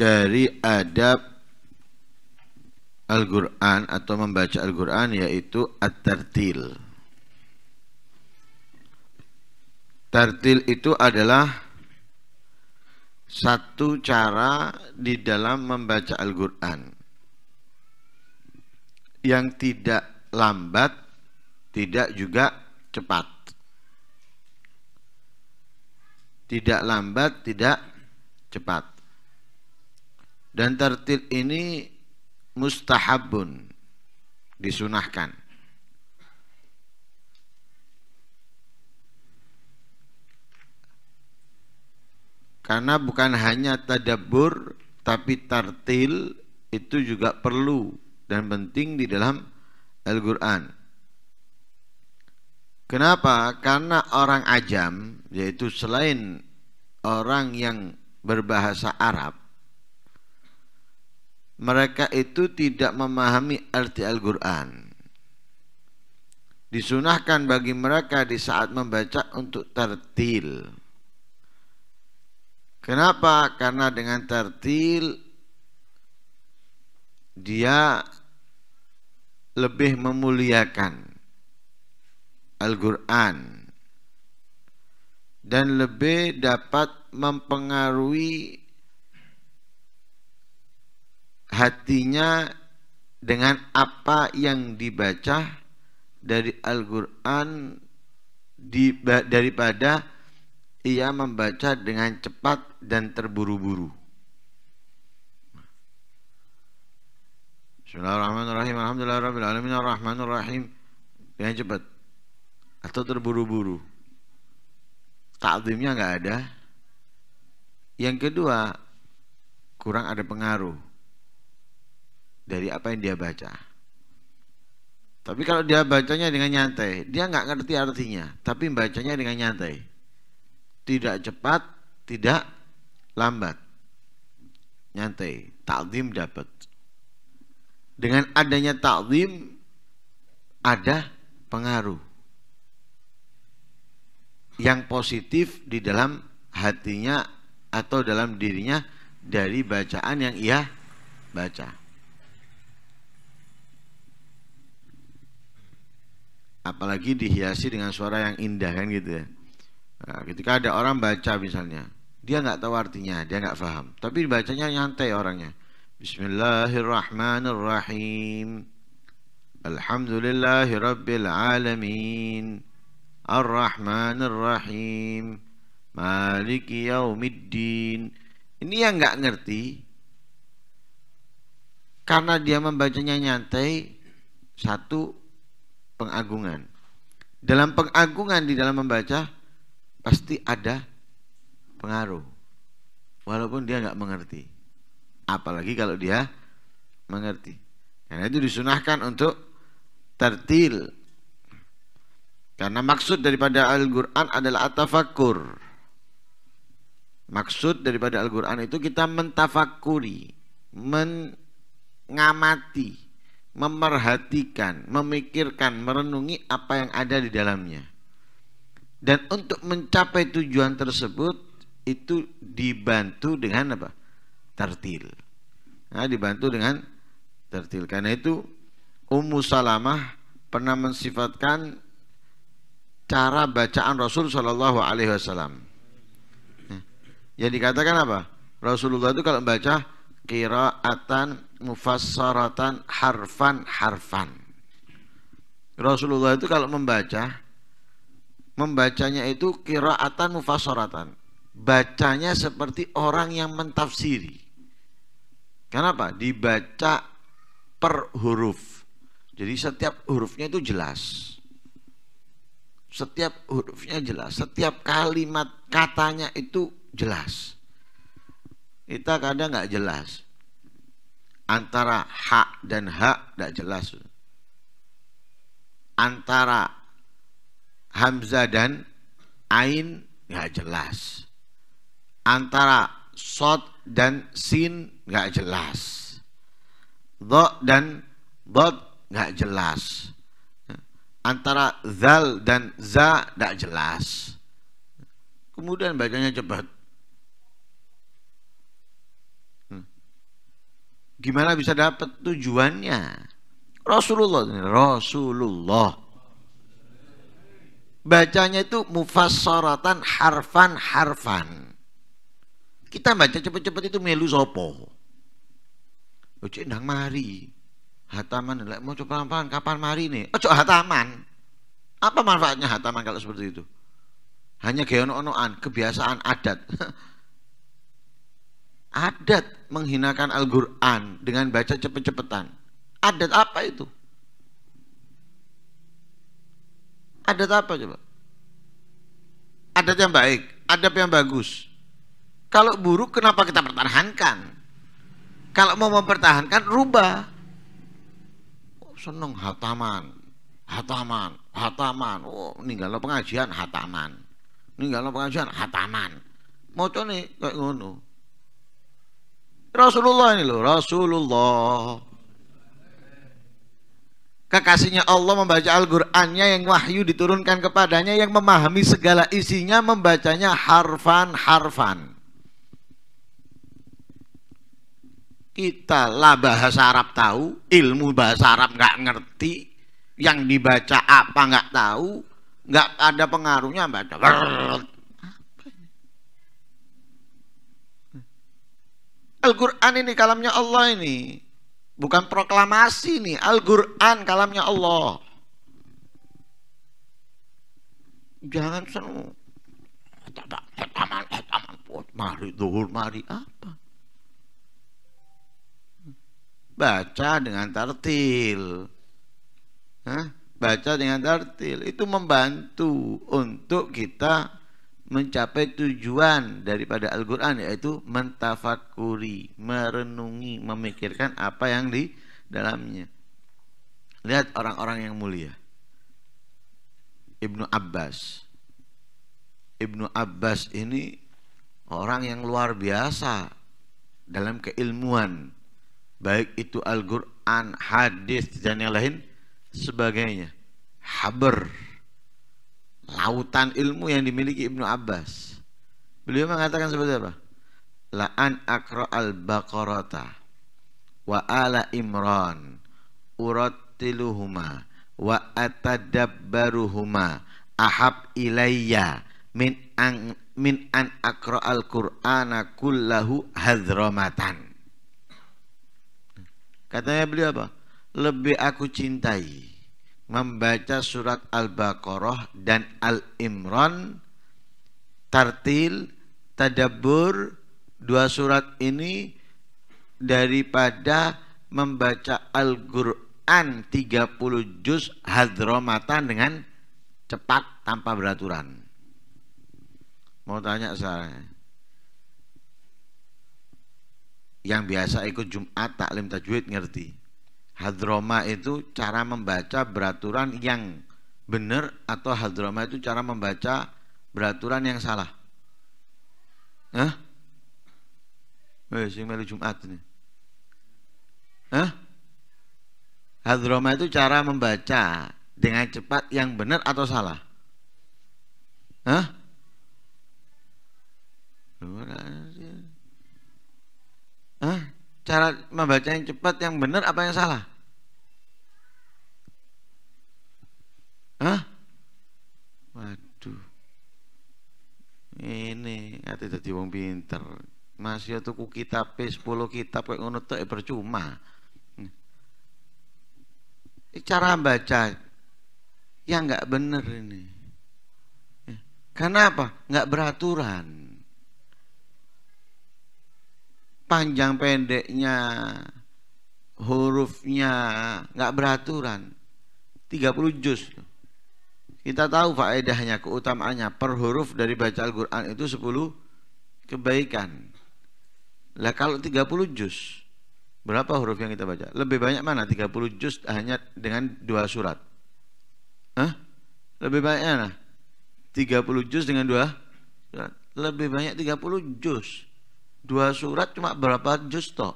dari adab Al-Quran atau membaca Al-Quran yaitu At-Tartil Tartil itu adalah satu cara di dalam membaca Al-Quran yang tidak lambat, tidak juga cepat. Tidak lambat, tidak cepat. Dan tartil ini mustahabun, disunahkan. Karena bukan hanya tadabur tapi tartil itu juga perlu dan penting di dalam Al-Qur'an. Kenapa? Karena orang ajam yaitu selain orang yang berbahasa Arab mereka itu tidak memahami arti Al-Quran. Disunahkan bagi mereka di saat membaca untuk tertil. Kenapa? Karena dengan tertil dia lebih memuliakan Al-Quran dan lebih dapat mempengaruhi hatinya dengan apa yang dibaca dari Al-Quran daripada ia membaca dengan cepat dan terburu-buru. Bismillahirrahmanirrahim. Alhamdulillahirrahmanirrahim. Dengan cepat. Atau terburu-buru. Takdimnya nggak ada. Yang kedua, kurang ada pengaruh dari apa yang dia baca. Tapi kalau dia bacanya dengan nyantai, dia nggak ngerti artinya, tapi bacanya dengan nyantai. Tidak cepat, tidak lambat. Nyantai, takzim dapat. Dengan adanya takzim ada pengaruh yang positif di dalam hatinya atau dalam dirinya dari bacaan yang ia baca. apalagi dihiasi dengan suara yang indah kan gitu ya nah, ketika ada orang baca misalnya dia nggak tahu artinya dia nggak paham tapi bacanya nyantai orangnya Bismillahirrahmanirrahim Alhamdulillahirobbilalamin Alrahmanirrahim Alamin ar Maliki Yaumiddin Ini yang nggak ngerti Karena dia membacanya nyantai Satu pengagungan. Dalam pengagungan di dalam membaca pasti ada pengaruh. Walaupun dia nggak mengerti. Apalagi kalau dia mengerti. Karena itu disunahkan untuk tertil. Karena maksud daripada Al-Quran adalah atafakur. Maksud daripada Al-Quran itu kita mentafakuri, mengamati memerhatikan, memikirkan, merenungi apa yang ada di dalamnya. Dan untuk mencapai tujuan tersebut itu dibantu dengan apa? Tertil. Nah, dibantu dengan tertil. Karena itu Ummu Salamah pernah mensifatkan cara bacaan Rasul Shallallahu Alaihi Wasallam. Nah, yang dikatakan apa? Rasulullah itu kalau baca qiraatan mufassaratan harfan harfan. Rasulullah itu kalau membaca membacanya itu qiraatan mufassaratan. Bacanya seperti orang yang mentafsiri. Kenapa? Dibaca per huruf. Jadi setiap hurufnya itu jelas. Setiap hurufnya jelas, setiap kalimat katanya itu jelas kita kadang nggak jelas antara hak dan hak tidak jelas antara hamzah dan ain nggak jelas antara sod dan sin nggak jelas do dan bot nggak jelas antara zal dan za tidak jelas kemudian bacanya cepat Gimana bisa dapat tujuannya? Rasulullah. Rasulullah. Bacanya itu mufassaratan harfan-harfan. Kita baca cepet-cepet itu melu sopo. Ojo ndang mari. Hataman lek mau coba pelan kapan mari nih? Ojo hataman. Apa manfaatnya hataman kalau seperti itu? Hanya geono-onoan, kebiasaan adat. Adat menghinakan Al-Quran dengan baca cepet-cepetan. Adat apa itu? Adat apa coba? Adat yang baik, adat yang bagus. Kalau buruk kenapa kita pertahankan? Kalau mau mempertahankan rubah. Oh, seneng hataman, hataman, hataman. Oh, ninggal pengajian hataman. Ninggal pengajian hataman. Mau nih kayak ngono. Rasulullah ini loh, Rasulullah. Kekasihnya Allah membaca Al-Qur'annya yang wahyu diturunkan kepadanya yang memahami segala isinya membacanya harfan-harfan. Kita lah bahasa Arab tahu, ilmu bahasa Arab nggak ngerti, yang dibaca apa nggak tahu, nggak ada pengaruhnya baca. Al-Quran ini kalamnya Allah ini. Bukan proklamasi nih. Al-Quran kalamnya Allah. Jangan senang. Mari duhur, mari apa? Baca dengan tertil, Hah? Baca dengan tertil Itu membantu untuk kita mencapai tujuan daripada Al-Quran yaitu mentafakuri, merenungi, memikirkan apa yang di dalamnya. Lihat orang-orang yang mulia. Ibnu Abbas. Ibnu Abbas ini orang yang luar biasa dalam keilmuan. Baik itu Al-Quran, hadis, dan yang lain sebagainya. Haber lautan ilmu yang dimiliki Ibnu Abbas. Beliau mengatakan seperti apa? La an akro al baqarata wa ala Imran urattiluhuma wa atadabbaruhuma ahab ilayya min an min an akro al Qur'ana kullahu hadramatan. Katanya beliau apa? Lebih aku cintai membaca surat Al-Baqarah dan Al-Imran tartil tadabur dua surat ini daripada membaca Al-Qur'an 30 juz hadromatan dengan cepat tanpa beraturan. Mau tanya saya. Yang biasa ikut Jumat taklim tajwid ngerti hadroma itu cara membaca beraturan yang benar atau hadroma itu cara membaca beraturan yang salah? Hah? Eh, sing melu Jumat ini. Hah? Hadroma itu cara membaca dengan cepat yang benar atau salah? Hah? cara membaca yang cepat yang benar apa yang salah? Hah? Waduh. Ini ati dadi wong pinter. Masih tuku kitab 10 kitab kok ngono tok ya percuma. Ini Cara baca yang nggak bener ini. Kenapa? apa? beraturan panjang pendeknya hurufnya nggak beraturan 30 juz kita tahu faedahnya keutamaannya per huruf dari baca Al-Quran itu 10 kebaikan lah kalau 30 juz berapa huruf yang kita baca lebih banyak mana 30 juz hanya dengan dua surat Hah? lebih banyak mana 30 juz dengan dua surat lebih banyak 30 juz Dua surat cuma berapa juz toh.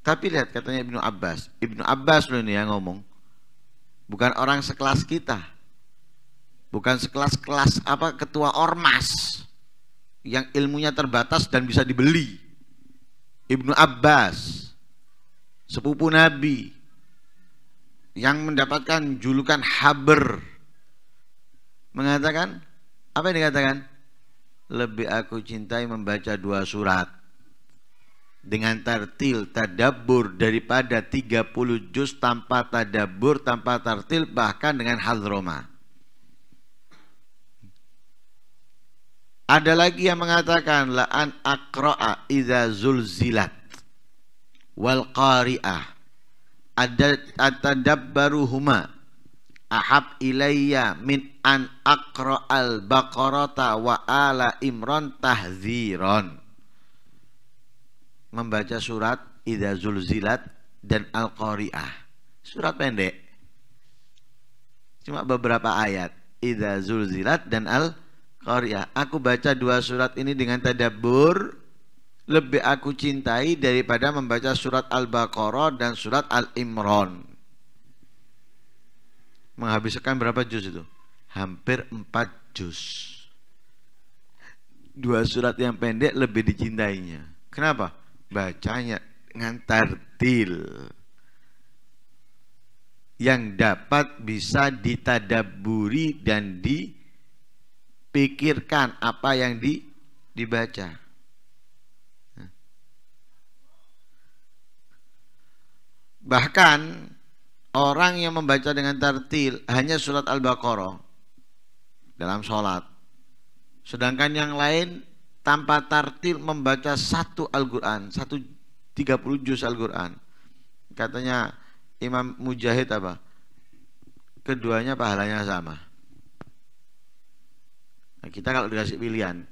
Tapi lihat katanya Ibnu Abbas. Ibnu Abbas loh ini yang ngomong. Bukan orang sekelas kita. Bukan sekelas-kelas apa ketua ormas yang ilmunya terbatas dan bisa dibeli. Ibnu Abbas, sepupu Nabi yang mendapatkan julukan Haber mengatakan apa yang dikatakan? lebih aku cintai membaca dua surat dengan tartil tadabur daripada 30 juz tanpa tadabur tanpa tartil bahkan dengan hadroma ada lagi yang mengatakan la an akroa iza zulzilat wal qari'ah ada huma ahab ilayya min an akro al baqarata wa ala imron tahziron membaca surat idza zulzilat dan al qariah surat pendek cuma beberapa ayat idza zulzilat dan al qariah aku baca dua surat ini dengan tadabbur lebih aku cintai daripada membaca surat al baqarah dan surat al imron menghabiskan berapa juz itu? Hampir empat juz. Dua surat yang pendek lebih dicintainya. Kenapa? Bacanya ngantar til. Yang dapat bisa ditadaburi dan dipikirkan apa yang di, dibaca. Bahkan orang yang membaca dengan tartil hanya surat Al-Baqarah dalam sholat. Sedangkan yang lain tanpa tartil membaca satu Al-Quran, satu 30 juz Al-Quran. Katanya Imam Mujahid apa? Keduanya pahalanya sama. Nah, kita kalau dikasih pilihan,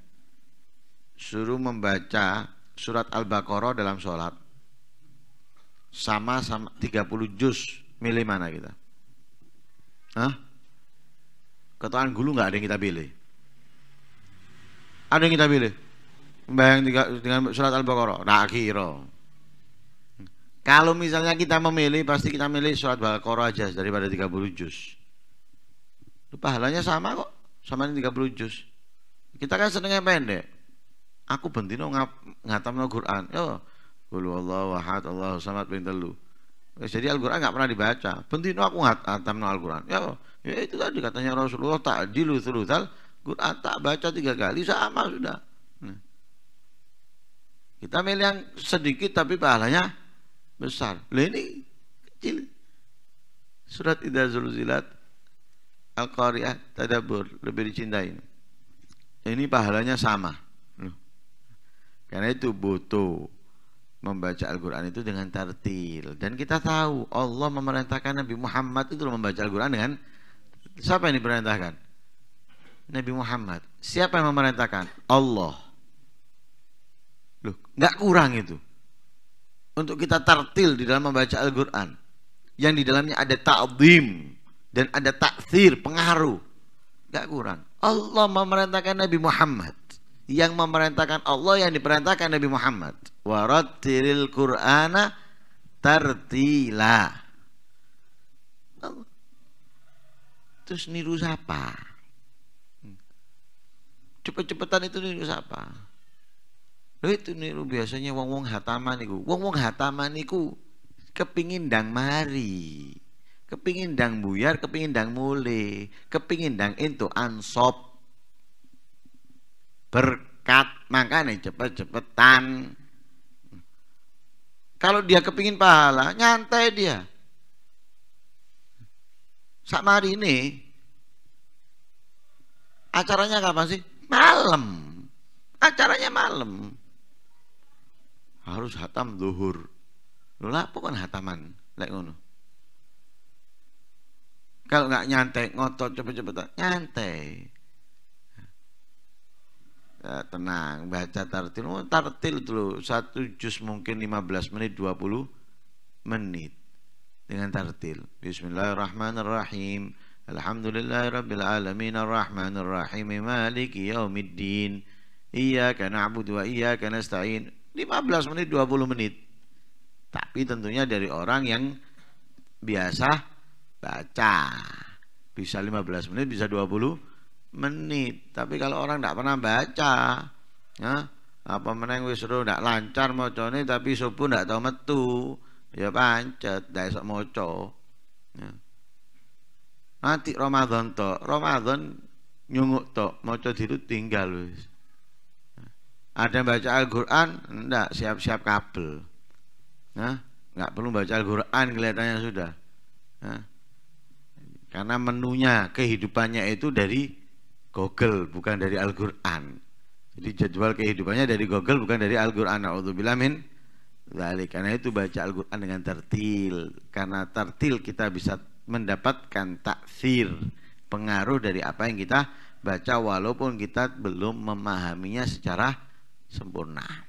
suruh membaca surat Al-Baqarah dalam sholat, sama-sama 30 juz Milih mana kita? Hah? Ketuaan gulu nggak ada yang kita pilih. Ada yang kita pilih. Bayang dengan surat Al-Baqarah. Nah, kira. Kalau misalnya kita memilih, pasti kita milih surat Al-Baqarah aja daripada 30 juz. Itu pahalanya sama kok, sama ini 30 juz. Kita kan senengnya pendek. Aku bentino ngap, ngatam no Quran. Yo, Qul wahad wahat Allah samad, bin jadi Al-Quran nggak pernah dibaca. Pentino aku hatam Al-Quran. Ya, ya itu tadi katanya Rasulullah tak ta'dilu thuluthal Quran tak baca tiga kali sama sudah. Hmm. Kita milih yang sedikit tapi pahalanya besar. Lah ini kecil. Surat Idza Zulzilat Al-Qari'ah Tadabur lebih dicintai. Ini pahalanya sama. Karena itu butuh membaca Al-Quran itu dengan tartil dan kita tahu Allah memerintahkan Nabi Muhammad itu membaca Al-Quran dengan siapa yang diperintahkan Nabi Muhammad siapa yang memerintahkan Allah loh nggak kurang itu untuk kita tartil di dalam membaca Al-Quran yang di dalamnya ada ta'zim dan ada takfir pengaruh nggak kurang Allah memerintahkan Nabi Muhammad yang memerintahkan Allah yang diperintahkan Nabi Muhammad warattilil qur'ana tartila terus niru siapa cepet-cepetan itu niru siapa lo itu niru biasanya wong-wong hataman niku wong-wong hataman niku kepingin dang mari kepingin dang buyar kepingin dang mule kepingin dang itu ansop berkat makanya cepet-cepetan kalau dia kepingin pahala, nyantai dia. Sama hari ini, acaranya kapan sih? Malam. Acaranya malam. Harus hatam duhur. Lu lapo kan hataman? Lek ngono. Kalau nggak nyantai, ngotot cepet-cepetan. Nyantai. Ya, tenang baca tartil oh, tartil dulu satu jus mungkin 15 menit 20 menit dengan tartil Bismillahirrahmanirrahim rabbil alamin rahmanirrahim Maliki yaumiddin Iyaka na'budu wa iyaka nasta'in 15 menit 20 menit tapi tentunya dari orang yang biasa baca bisa 15 menit bisa 20 menit. Tapi kalau orang tidak pernah baca, ya, apa meneng wis suruh ndak lancar mau tapi subuh tidak tahu metu, ya pancet ndak esok maca. Ya. Nanti Ramadan to, Ramadan nyunguk to, maca diru tinggal wis. Ada baca Al-Qur'an ndak siap-siap kabel. Nah, nggak perlu baca Al-Qur'an kelihatannya sudah. Nah, karena menunya kehidupannya itu dari Google bukan dari Al-Qur'an. Jadi jadwal kehidupannya dari Google bukan dari Al-Qur'an. Nauzubillah min Karena itu baca Al-Qur'an dengan tertil. Karena tertil kita bisa mendapatkan taksir pengaruh dari apa yang kita baca walaupun kita belum memahaminya secara sempurna.